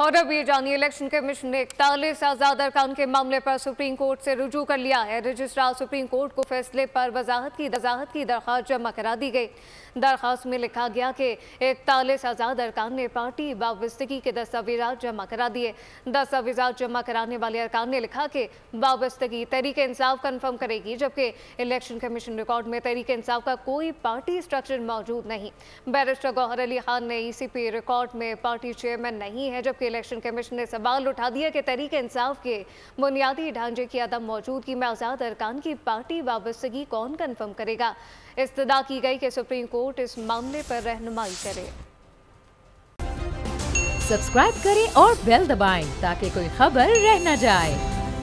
और अब ये जानिए इलेक्शन कमीशन ने इकतालीस आजाद अरकान के मामले पर सुप्रीम कोर्ट से रुजू कर लिया है रजिस्ट्रार सुप्रीम कोर्ट को फैसले पर वजाहत की वजाहत की दरख्वास्त जमा करा दी गई दरख्वास्त में लिखा गया कि इकतालीस आजाद अरकान ने पार्टी वाबस्तगी के दस्तावेजात जमा करा दिए दस्तावेजात जमा कराने वाले अरकान ने लिखा कि वाबस्तगी तरीके इंसाफ कन्फर्म करेगी जबकि इलेक्शन कमीशन रिकॉर्ड में तरीके इंसाफ का कोई पार्टी स्ट्रक्चर मौजूद नहीं बैरिस्टर गौहर अली खान ने ई रिकॉर्ड में पार्टी चेयरमैन नहीं है जबकि के इलेक्शन कमीशन ने सवाल उठा दिया कि तहरीक इंसाफ के बुनियादी ढांचे की अदम मौजूदगी में आज़ाद अरकान की पार्टी वाबस्तगी कौन कन्फर्म करेगा इस्तः की गई कि सुप्रीम कोर्ट इस मामले पर रहनुमाई करे सब्सक्राइब करें और बेल दबाएं ताकि कोई खबर रह न जाए